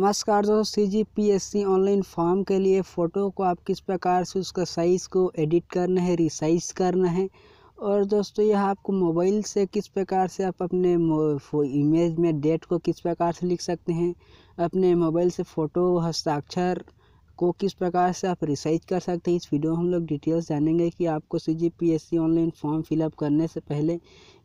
नमस्कार दोस्तों C G P S C online form के लिए फ़ोटो को आप किस प्रकार से उसका साइज़ को एडिट करना है रिसाइज करना है और दोस्तों यह आपको मोबाइल से किस प्रकार से आप अपने इमेज में डेट को किस प्रकार से लिख सकते हैं अपने मोबाइल से फ़ोटो हस्ताक्षर को किस प्रकार से आप रिसाइज कर सकते हैं इस वीडियो में हम लोग डिटेल्स जानेंगे कि आपको C G P S C online form fill up करने से पहले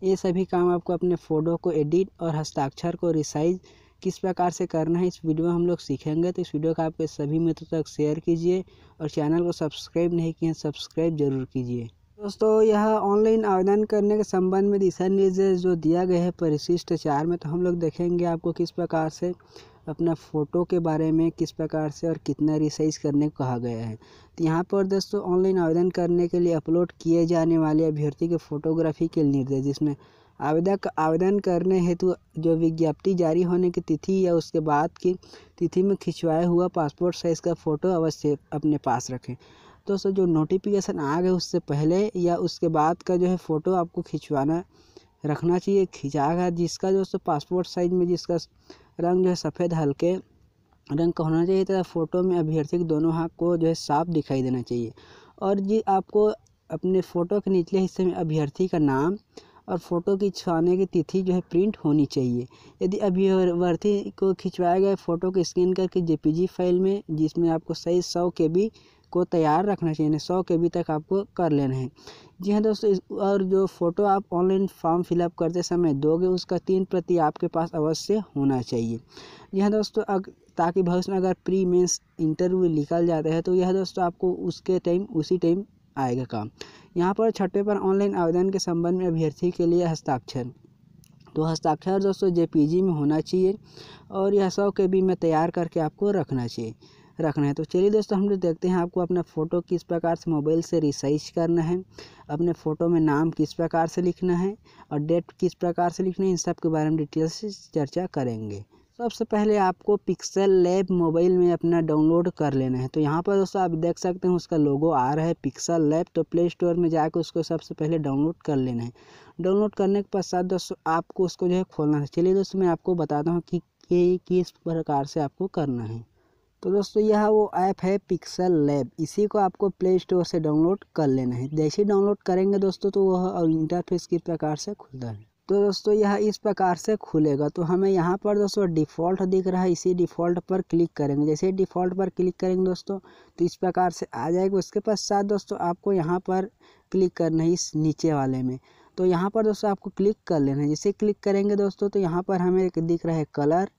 ये सभी काम आपको अपने फ़ोटो को एडिट और हस्ताक्षर को रिसाइज किस प्रकार से करना है इस वीडियो में हम लोग सीखेंगे तो इस वीडियो को आपके सभी मित्रों तक शेयर कीजिए और चैनल को सब्सक्राइब नहीं किए सब्सक्राइब जरूर कीजिए दोस्तों यह ऑनलाइन आवेदन करने के संबंध में दिशा निर्देश जो दिया गया है परिशिष्ट चार में तो हम लोग देखेंगे आपको किस प्रकार से अपना फ़ोटो के बारे में किस प्रकार से और कितना रिसाइज करने को कहा गया है तो यहाँ पर दोस्तों ऑनलाइन आवेदन करने के लिए अपलोड किए जाने वाले अभ्यर्थी के फोटोग्राफी के निर्देश जिसमें आवेदक आवेदन करने हेतु जो विज्ञप्ति जारी होने की तिथि या उसके बाद की तिथि में खिंचवाया हुआ पासपोर्ट साइज़ का फ़ोटो अवश्य अपने पास रखें तो सर जो नोटिफिकेशन आ गए उससे पहले या उसके बाद का जो है फ़ोटो आपको खिंचवाना रखना चाहिए खिंचाएगा जिसका जो सो पासपोर्ट साइज़ में जिसका रंग जो है सफ़ेद हल्के रंग का होना चाहिए तथा फ़ोटो में अभ्यर्थी के दोनों हाथ को जो है साफ दिखाई देना चाहिए और जी आपको अपने फ़ोटो के निचले हिस्से में अभ्यर्थी का नाम और फ़ोटो खिंचवाने की तिथि जो है प्रिंट होनी चाहिए यदि अभ्यवर्थी को खिंचवाए गए फ़ोटो को स्कैन करके जेपीजी फाइल में जिसमें आपको सही सौ के बी को तैयार रखना चाहिए सौ के बी तक आपको कर लेना है जी हाँ दोस्तों और जो फ़ोटो आप ऑनलाइन फॉर्म फिलअप करते समय दोगे उसका तीन प्रति आपके पास अवश्य होना चाहिए जी हाँ दोस्तों अग, ताकि भविष्य में अगर प्री मेंस इंटरव्यू निकल जाता है तो यह दोस्तों आपको उसके टाइम उसी टाइम आएगा काम यहाँ पर छठे पर ऑनलाइन आवेदन के संबंध में अभ्यर्थी के लिए हस्ताक्षर तो हस्ताक्षर दोस्तों जे में होना चाहिए और यह सौ के बी में तैयार करके आपको रखना चाहिए रखना है तो चलिए दोस्तों हम लोग देखते हैं आपको अपना फ़ोटो किस प्रकार से मोबाइल से रिसाइज करना है अपने फ़ोटो में नाम किस प्रकार से लिखना है और डेट किस प्रकार से लिखना है इन सब के बारे में डिटेल से चर्चा करेंगे सबसे पहले आपको पिक्सल लैब मोबाइल में अपना डाउनलोड कर लेना है तो यहाँ पर दोस्तों आप देख सकते हैं उसका लोगो आ रहा है पिक्सल लैब तो प्ले स्टोर में जाकर उसको सबसे पहले डाउनलोड कर लेना है डाउनलोड करने के पश्चात दोस्तों आपको उसको जो है खोलना है चलिए दोस्तों मैं आपको बताता हूँ कि ये किस प्रकार से आपको करना है तो दोस्तों यह वो ऐप है पिक्सल लैब इसी को आपको प्ले स्टोर से डाउनलोड कर लेना है जैसे डाउनलोड करेंगे दोस्तों तो वह इंटरफेस किस प्रकार से खुलता है तो दोस्तों यह इस प्रकार से खुलेगा तो हमें यहाँ पर दोस्तों डिफ़ॉल्ट दिख रहा है इसी डिफ़ॉल्ट पर क्लिक करेंगे जैसे डिफ़ॉल्ट पर क्लिक करेंगे दोस्तों तो इस प्रकार से आ जाएगा उसके पश्चात दोस्तों आपको यहाँ पर क्लिक करना है इस नीचे वाले में तो यहाँ पर दोस्तों आपको क्लिक कर लेना है जैसे क्लिक करेंगे दोस्तों तो यहाँ पर हमें दिख रहा है कलर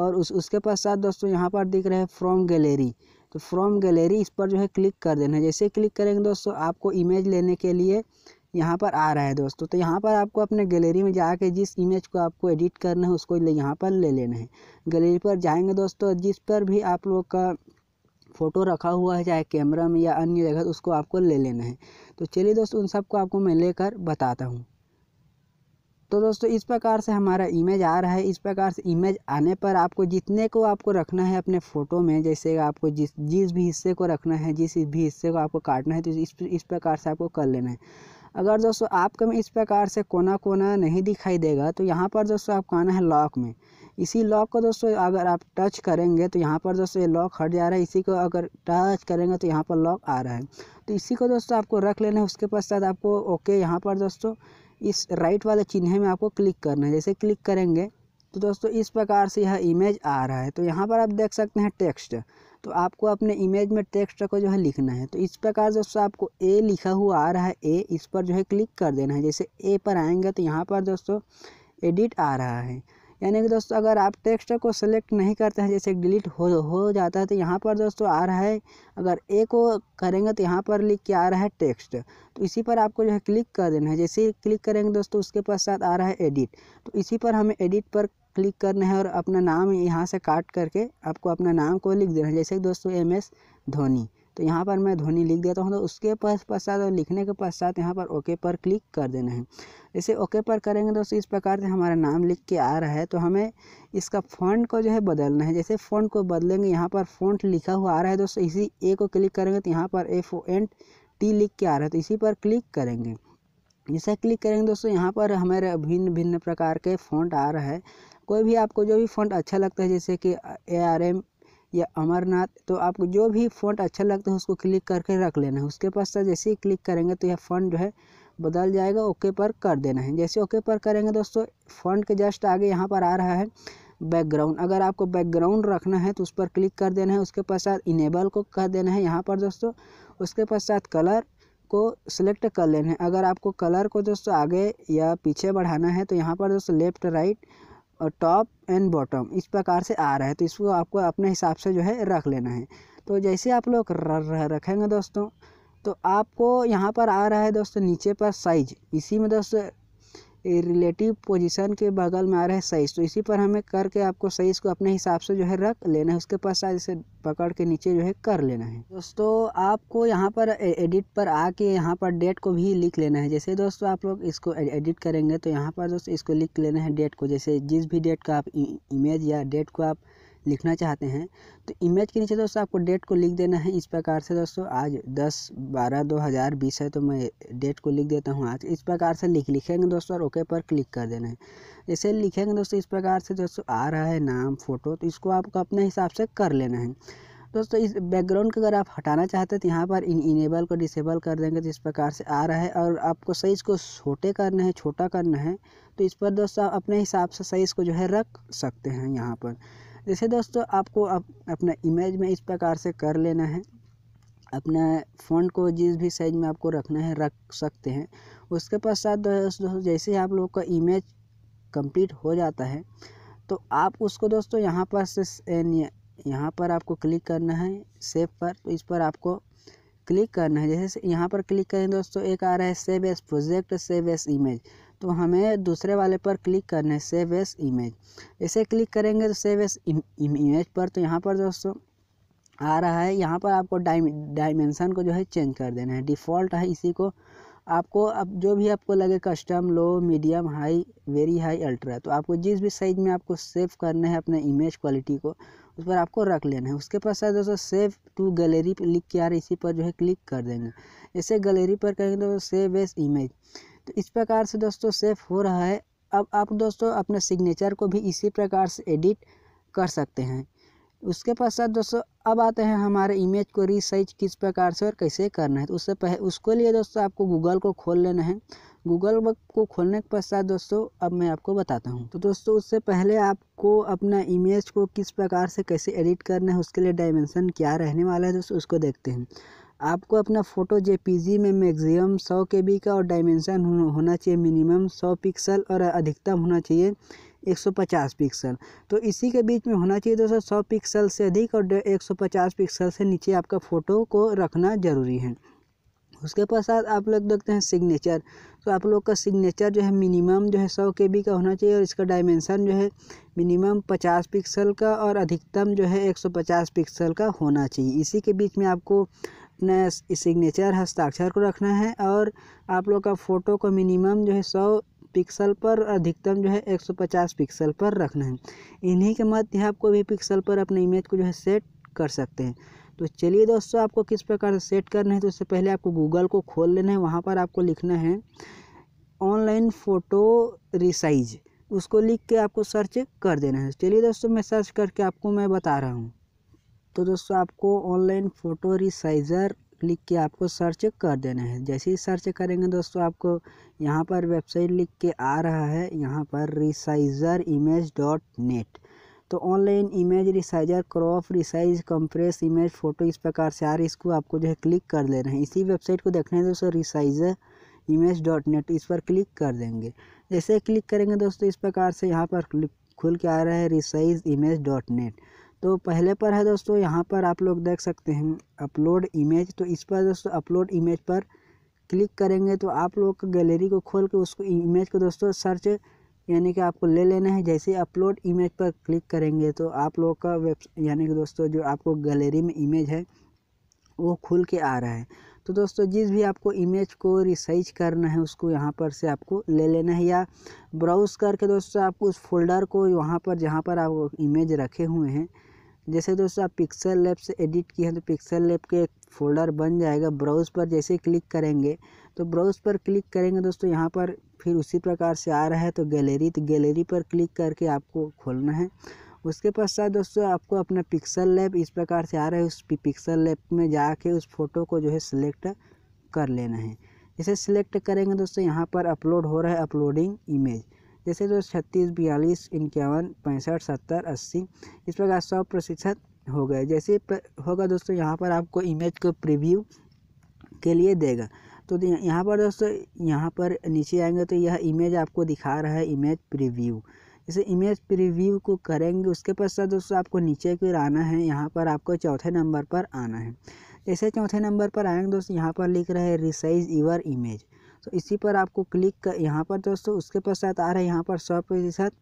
और उस उसके पश्चात दोस्तों यहाँ पर दिख रहा है फ्रॉम गैलेरी तो फ्रॉम गैलेरी इस पर जो है क्लिक कर देना है जैसे क्लिक करेंगे दोस्तों आपको इमेज लेने के लिए यहाँ पर आ रहा है दोस्तों तो यहाँ पर आपको अपने गैलरी में जाके जिस इमेज को आपको एडिट करना है उसको यहाँ पर ले लेना है गैलरी पर जाएंगे दोस्तों जिस पर भी आप लोग का फ़ोटो रखा हुआ है चाहे कैमरा में या अन्य जगह तो उसको आपको ले लेना है तो चलिए दोस्तों उन सबको आपको मैं लेकर बताता हूँ तो दोस्तों इस प्रकार से हमारा इमेज आ रहा है इस प्रकार से इमेज आने पर आपको जितने को आपको रखना है अपने फ़ोटो में जैसे आपको जिस जिस भी हिस्से को रखना है जिस भी हिस्से को आपको काटना है तो इस इस प्रकार से आपको कर लेना है अगर दोस्तों आपको में इस प्रकार से कोना कोना नहीं दिखाई देगा तो यहाँ पर दोस्तों आपको आना है लॉक में इसी लॉक को दोस्तों अगर आप टच करेंगे तो यहाँ पर दोस्तों ये लॉक हट जा रहा है इसी को अगर टच करेंगे तो यहाँ पर लॉक आ रहा है तो इसी को दोस्तों आपको रख लेना है उसके पश्चात आपको ओके यहाँ पर दोस्तों इस राइट वाले चिन्ह में आपको क्लिक करना है जैसे क्लिक करेंगे तो दोस्तों इस प्रकार से यह इमेज आ रहा है तो यहाँ पर आप देख सकते हैं टेक्स्ट तो आपको अपने इमेज में टेक्स्ट को जो है लिखना है तो इस प्रकार दोस्तों आपको ए लिखा हुआ आ रहा है ए इस पर जो है क्लिक कर देना है जैसे ए पर आएंगे तो यहाँ पर दोस्तों एडिट आ रहा है यानी कि दोस्तों अगर आप टेक्स्ट को सेलेक्ट नहीं करते हैं जैसे डिलीट हो हो जाता है तो यहाँ पर दोस्तों आ रहा है अगर ए को करेंगे तो यहाँ पर लिख के आ रहा है टेक्स्ट तो इसी पर आपको जो है क्लिक कर देना है जैसे क्लिक करेंगे दोस्तों उसके पास साथ आ रहा है एडिट तो इसी पर हमें एडिट पर क्लिक करना है और अपना नाम यहाँ से काट करके आपको अपना नाम को लिख देना है जैसे दोस्तों एम एस धोनी तो यहाँ पर मैं धोनी लिख देता हूँ तो उसके पश्चात और लिखने के पश्चात यहाँ पर ओके पर क्लिक कर देना है जैसे ओके पर करेंगे दोस्तों इस प्रकार से हमारा नाम लिख के आ रहा है तो हमें इसका फ़ॉन्ट को जो है बदलना है जैसे फ़ॉन्ट को बदलेंगे यहाँ पर फ़ॉन्ट लिखा हुआ आ रहा है दोस्तों इसी ए को क्लिक करेंगे तो यहाँ पर एफ ओ एंड टी लिख के आ रहा है तो इसी पर क्लिक करेंगे जैसे क्लिक करेंगे दोस्तों यहाँ पर हमारे भिन्न भिन्न प्रकार के फ़ॉन्ट आ रहा है कोई भी आपको जो भी फ़ॉन्ट अच्छा लगता है जैसे कि ए आर एम या अमरनाथ तो आपको जो भी फ़ॉन्ट अच्छा लगता है उसको क्लिक करके रख लेना है उसके पास जैसे ही क्लिक करेंगे तो यह फ़ॉन्ट जो है बदल जाएगा ओके पर कर देना है जैसे ओके पर करेंगे दोस्तों फ़ॉन्ट के जस्ट आगे यहाँ पर आ रहा है बैकग्राउंड अगर आपको बैकग्राउंड रखना है तो उस पर क्लिक कर देना है उसके पश्चात इनेबल को कर देना है यहाँ पर दोस्तों उसके पश्चात कलर आपको सिलेक्ट कर लेना है अगर आपको कलर को दोस्तों आगे या पीछे बढ़ाना है तो यहाँ पर दोस्तों लेफ़्ट राइट और टॉप एंड बॉटम इस प्रकार से आ रहा है तो इसको आपको अपने हिसाब से जो है रख लेना है तो जैसे आप लोग रखेंगे दोस्तों तो आपको यहाँ पर आ रहा है दोस्तों नीचे पर साइज इसी में दोस्तों रिलेटिव पोजीशन के बगल में आ रहा है सइज तो इसी पर हमें करके आपको सइज को अपने हिसाब से जो है रख लेना है उसके पश्चात इसे पकड़ के नीचे जो है कर लेना है दोस्तों आपको यहाँ पर एडिट पर आके यहाँ पर डेट को भी लिख लेना है जैसे दोस्तों आप लोग इसको एडिट करेंगे तो यहाँ पर दोस्तों इसको लिख लेना है डेट को जैसे जिस भी डेट का आप इमेज या डेट को आप लिखना चाहते हैं तो इमेज के नीचे दोस्तों आपको डेट को लिख देना है इस प्रकार से दोस्तों आज दस बारह दो हज़ार बीस है तो मैं डेट को लिख देता हूँ आज इस प्रकार से लिख लिखेंगे दोस्तों और ओके पर क्लिक कर देना है जैसे लिखेंगे दोस्तों इस प्रकार से दोस्तों आ रहा है नाम फ़ोटो तो इसको आपको अपने हिसाब से कर लेना है दोस्तों इस बैकग्राउंड को अगर आप हटाना चाहते हैं तो यहाँ पर इन इनेबल को डिसेबल कर देंगे तो इस प्रकार से आ रहा है और आपको साइज़ को छोटे करना है छोटा करना है तो इस पर दोस्तों आप अपने हिसाब से साइज़ को जो है रख सकते हैं यहाँ पर जैसे दोस्तों आपको अप, अपना इमेज में इस प्रकार से कर लेना है अपना फ़ोन को जिस भी साइज में आपको रखना है रख सकते हैं उसके पश्चात दोस्तों जैसे ही आप लोग का इमेज कंप्लीट हो जाता है तो आप उसको दोस्तों यहाँ पर से यहाँ पर आपको क्लिक करना है सेव पर तो इस पर आपको क्लिक करना है जैसे यहाँ पर क्लिक करें दोस्तों एक आ रहा है save as project save as image तो हमें दूसरे वाले पर क्लिक करने सेव एस इमेज इसे क्लिक करेंगे तो सेव एस इम, इम, इमेज पर तो यहाँ पर दोस्तों आ रहा है यहाँ पर आपको डायमेंसन को जो है चेंज कर देना है डिफ़ॉल्ट है इसी को आपको अब जो भी आपको लगे custom low medium high very high ultra तो आपको जिस भी साइज़ में आपको सेव करना है अपने इमेज क्वालिटी को उस पर आपको रख लेना है उसके पास है दोस्तों सेव टू गैलरी लिख के आ रहा है इसी पर जो है क्लिक कर देंगे ऐसे गैलरी पर करेंगे तो सेव एस इमेज तो इस प्रकार से दोस्तों सेव हो रहा है अब आप दोस्तों अपने सिग्नेचर को भी इसी प्रकार से एडिट कर सकते हैं उसके पश्चात दोस्तों अब आते हैं हमारे इमेज को रिसाइज किस प्रकार से और कैसे करना है तो उससे पहले उसके लिए दोस्तों आपको गूगल को खोल लेना है गूगल को खोलने के पश्चात दोस्तों अब मैं आपको बताता हूँ तो दोस्तों उससे पहले आपको अपना इमेज को किस प्रकार से कैसे एडिट करना है उसके लिए डायमेंशन क्या रहने वाला है दोस्तों उसको देखते हैं आपको अपना फ़ोटो जे में मैक्सिमम 100 के का और डायमेंशन होना चाहिए मिनिमम 100 पिक्सल और अधिकतम होना चाहिए 150 पिक्सल तो इसी के बीच में होना चाहिए दोस्तों 100 पिक्सल से अधिक और 150 पिक्सल से नीचे आपका फ़ोटो को रखना ज़रूरी है उसके पश्चात आप लोग देखते हैं सिग्नेचर तो आप लोग का सिग्नेचर जो है मिनिमम जो है सौ के बी का होना चाहिए और इसका डायमेंसन जो है मिनिमम पचास पिक्सल का और अधिकतम जो है एक सौ पचास पिक्सल का होना चाहिए इसी के बीच में आपको अपने सिग्नेचर हस्ताक्षर को रखना है और आप लोग का फ़ोटो को मिनिमम जो है सौ पिक्सल पर अधिकतम जो है 150 पिक्सल पर रखना है इन्हीं के मध्य आप कोई भी पिक्सल पर अपने इमेज को जो है सेट कर सकते हैं तो चलिए दोस्तों आपको किस प्रकार से सेट करना है तो उससे पहले आपको गूगल को खोल लेना है वहाँ पर आपको लिखना है ऑनलाइन फ़ोटो रिसाइज उसको लिख के आपको सर्च कर देना है चलिए दोस्तों मैं सर्च करके आपको मैं बता रहा हूँ तो दोस्तों आपको ऑनलाइन फ़ोटो रिसाइज़र लिख के आपको सर्च कर देना है जैसे ही सर्च करेंगे दोस्तों आपको यहाँ पर वेबसाइट लिख के आ रहा है यहाँ पर रिसाइज़र इमेज डॉट नेट तो online image resizer crop resize compress image photo इस प्रकार से आ रही इसको आपको जो है क्लिक कर रहे हैं इसी वेबसाइट को देखना है दोस्तों रिसाइजर इमेज डॉट नेट इस पर क्लिक कर देंगे जैसे क्लिक करेंगे दोस्तों इस प्रकार से यहाँ पर खुल के आ रहा है रिसाइज इमेज डॉट नेट तो पहले पर है दोस्तों यहाँ पर आप लोग देख सकते हैं अपलोड इमेज तो इस पर दोस्तों अपलोड इमेज पर क्लिक करेंगे तो आप लोग गैलरी को खोल के उसको इमेज को दोस्तों सर्च यानी कि आपको ले लेना है जैसे अपलोड इमेज पर क्लिक करेंगे तो आप लोग का वेब यानी कि दोस्तों जो आपको गैलरी में इमेज है वो खुल के आ रहा है तो दोस्तों जिस भी आपको इमेज को रिसर्च करना है उसको यहाँ पर से आपको ले लेना है या ब्राउज़ करके दोस्तों आपको उस फोल्डर को वहाँ पर जहाँ पर आप इमेज रखे हुए हैं जैसे दोस्तों आप पिक्सल लैब से एडिट किए हैं तो पिक्सल लैब के एक फोल्डर बन जाएगा ब्राउज़ पर जैसे क्लिक करेंगे तो ब्राउज़ पर क्लिक करेंगे दोस्तों यहाँ पर फिर उसी प्रकार से आ रहा है तो गैलरी तो गैलरी पर क्लिक करके आपको खोलना है उसके पश्चात दोस्तों आपको अपना पिक्सल लैब इस प्रकार से आ रहा है उस पिक्सल लैब में जाके उस फोटो को जो है सिलेक्ट कर लेना है इसे सिलेक्ट करेंगे दोस्तों यहाँ पर अपलोड हो रहा है अपलोडिंग इमेज जैसे जो तो छत्तीस बयालीस इक्यावन पैंसठ सत्तर अस्सी इस प्रकार सौ प्रतिशत हो गए जैसे होगा दोस्तों यहाँ पर आपको इमेज को प्रीव्यू के लिए देगा तो यहाँ पर दोस्तों यहाँ पर नीचे आएंगे तो यह इमेज आपको दिखा रहा है इमेज प्रीव्यू जैसे इमेज प्रीव्यू को करेंगे उसके पश्चात दोस्तों आपको नीचे की ओर आना है यहाँ पर आपको चौथे नंबर पर आना है जैसे चौथे नंबर पर आएंगे दोस्तों यहाँ पर लिख रहे हैं रिसाइज ईवर इमेज तो इसी पर आपको क्लिक कर यहाँ पर दोस्तों उसके पश्चात आ रहा है यहाँ पर सौ प्रतिशत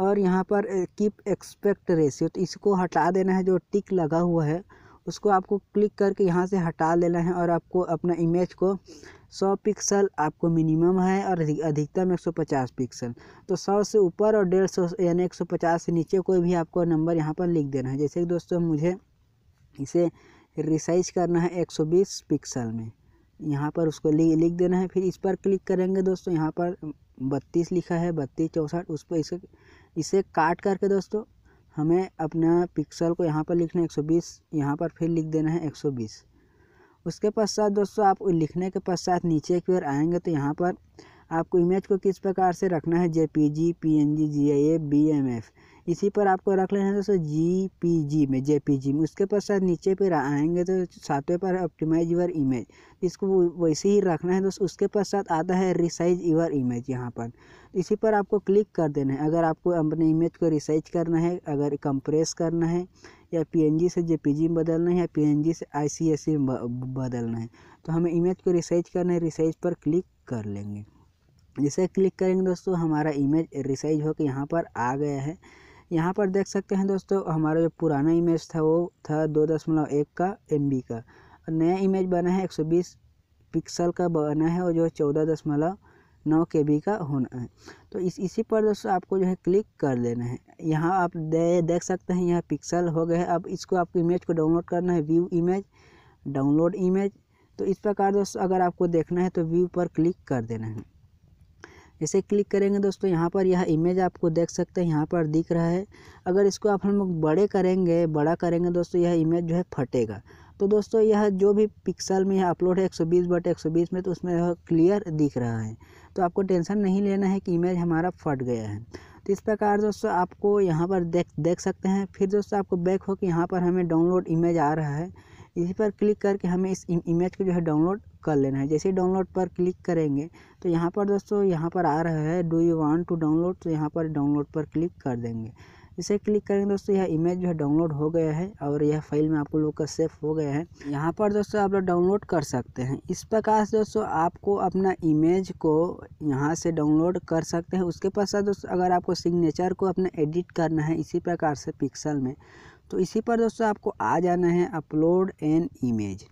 और यहाँ पर कीप एक्सपेक्ट रेशियो तो इसको हटा देना है जो टिक लगा हुआ है उसको आपको क्लिक करके यहाँ से हटा लेना है और आपको अपना इमेज को 100 पिक्सल आपको मिनिमम है और अधिकतम 150 पिक्सल तो 100 से ऊपर और डेढ़ सौ यानी एक से नीचे कोई भी आपको नंबर यहाँ पर लिख देना है जैसे कि दोस्तों मुझे इसे रिसाइज करना है 120 पिक्सल में यहाँ पर उसको लिख देना है फिर इस पर क्लिक करेंगे दोस्तों यहाँ पर बत्तीस लिखा है बत्तीस चौंसठ उस पर इसे इसे काट करके दोस्तों हमें अपना पिक्सल को यहाँ पर लिखना है एक सौ बीस यहाँ पर फिर लिख देना है एक सौ बीस उसके पश्चात दोस्तों आप लिखने के पश्चात नीचे की ओर आएंगे तो यहाँ पर आपको इमेज को किस प्रकार से रखना है J P G P N G G I A B M F इसी पर आपको रख लेना है दोस्तों जी पी जी में जे पी जी में उसके पश्चात नीचे पर आएंगे तो सातवें पर ऑप्टिमाइज यूर इमेज इसको वैसे ही रखना है दोस्तों उसके पश्चात आता है रिसाइज यूर इमेज यहाँ पर इसी पर आपको क्लिक कर देना है अगर आपको अपने इमेज को रिसाइज करना है अगर कंप्रेस करना है या पी से जे में बदलना है या पी से आई में बदलना है तो हमें इमेज को रिसाइज करना है रिसाइज पर क्लिक कर लेंगे जिसे क्लिक करेंगे दोस्तों हमारा इमेज रिसाइज होकर यहाँ पर आ गया है यहाँ पर देख सकते हैं दोस्तों हमारा जो पुराना इमेज था वो था दो दशमलव एक का एम का और नया इमेज बना है एक सौ बीस पिक्सल का बना है और जो चौदह दशमलव नौ के बी का होना है तो इस इसी पर दोस्तों आपको जो है क्लिक कर लेना है यहाँ आप दे, देख सकते हैं यहाँ पिक्सल हो गए अब इसको आपको इमेज को डाउनलोड करना है व्यू इमेज डाउनलोड इमेज तो इस प्रकार दोस्तों अगर आपको देखना है तो व्यू पर क्लिक कर देना है इसे क्लिक करेंगे दोस्तों यहाँ पर यह इमेज आपको देख सकते हैं यहाँ पर दिख रहा है अगर इसको आप हम लोग बड़े करेंगे बड़ा करेंगे दोस्तों यह इमेज जो है फटेगा तो दोस्तों यह जो भी पिक्सल में यह अपलोड है एक सौ बीस बट एक सौ बीस में तो उसमें यह क्लियर दिख रहा है तो आपको टेंशन नहीं लेना है कि इमेज हमारा फट गया है तो इस प्रकार दोस्तों आपको यहाँ पर देख देख सकते हैं फिर दोस्तों आपको बैक हो कि यहाँ पर हमें डाउनलोड इमेज आ रहा है इसी पर क्लिक करके हमें इस इमेज को जो है डाउनलोड कर लेना है जैसे डाउनलोड पर क्लिक करेंगे तो यहाँ पर दोस्तों यहाँ पर आ रहा है do you want to download तो यहाँ पर डाउनलोड पर क्लिक कर देंगे इसे क्लिक करेंगे दोस्तों यह इमेज जो है डाउनलोड हो गया है और यह फाइल में आपको लोग का सेफ हो गया है यहाँ पर दोस्तों आप लोग डाउनलोड कर सकते हैं इस प्रकार से दोस्तों आपको अपना इमेज को यहाँ से डाउनलोड कर सकते हैं उसके पश्चात दोस्तों अगर आपको सिग्नेचर को अपना एडिट करना है इसी प्रकार से पिक्सल में तो इसी पर दोस्तों आपको आ जाना है अपलोड एन इमेज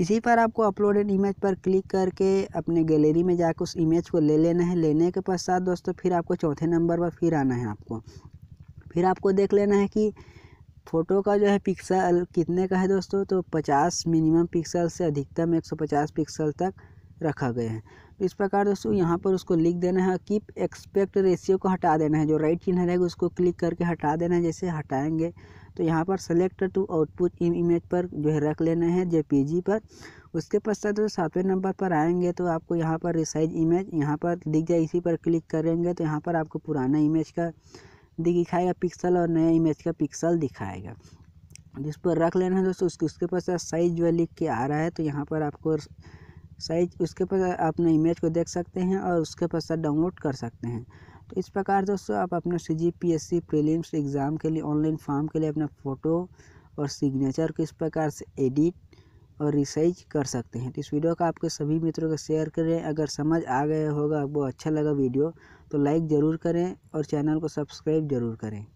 इसी पर आपको अपलोड एन इमेज पर क्लिक करके अपने गैलरी में जाकर उस इमेज को ले लेना है लेने के पश्चात दोस्तों फिर आपको चौथे नंबर पर फिर आना है आपको फिर आपको देख लेना है कि फ़ोटो का जो है पिक्सल कितने का है दोस्तों तो 50 मिनिमम पिक्सल से अधिकतम 150 पिक्सल तक रखा गया है तो इस प्रकार दोस्तों यहाँ पर उसको लिख देना है कीप एक्सपेक्ट रेशियो को हटा देना है जो राइट चिन्ह रहेगा उसको क्लिक करके हटा देना है जैसे हटाएंगे तो यहाँ पर सेलेक्ट टू आउटपुट इमेज पर जो है रख लेना है जे पी जी पर उसके पश्चात जो सातवें नंबर पर आएंगे तो आपको यहाँ पर रिसाइज इमेज यहाँ पर दिख जाए इसी पर क्लिक करेंगे तो यहाँ पर आपको पुराना इमेज का दिखाएगा पिक्सल और नया इमेज का पिक्सल दिखाएगा जिस पर रख लेना है दोस्तों उसके उसके पश्चात साइज जो है लिख के आ रहा है तो यहाँ पर आपको साइज उसके पास अपने इमेज को देख सकते हैं और उसके पश्चात डाउनलोड कर सकते हैं तो इस प्रकार दोस्तों आप अपना C G P S C prelims exam के लिए ऑनलाइन फॉर्म के लिए अपना फ़ोटो और सिग्नेचर को इस प्रकार से एडिट और रिसर्च कर सकते हैं तो इस वीडियो का आपके सभी मित्रों को शेयर करें अगर समझ आ गया होगा वो अच्छा लगा वीडियो तो लाइक ज़रूर करें और चैनल को सब्सक्राइब ज़रूर करें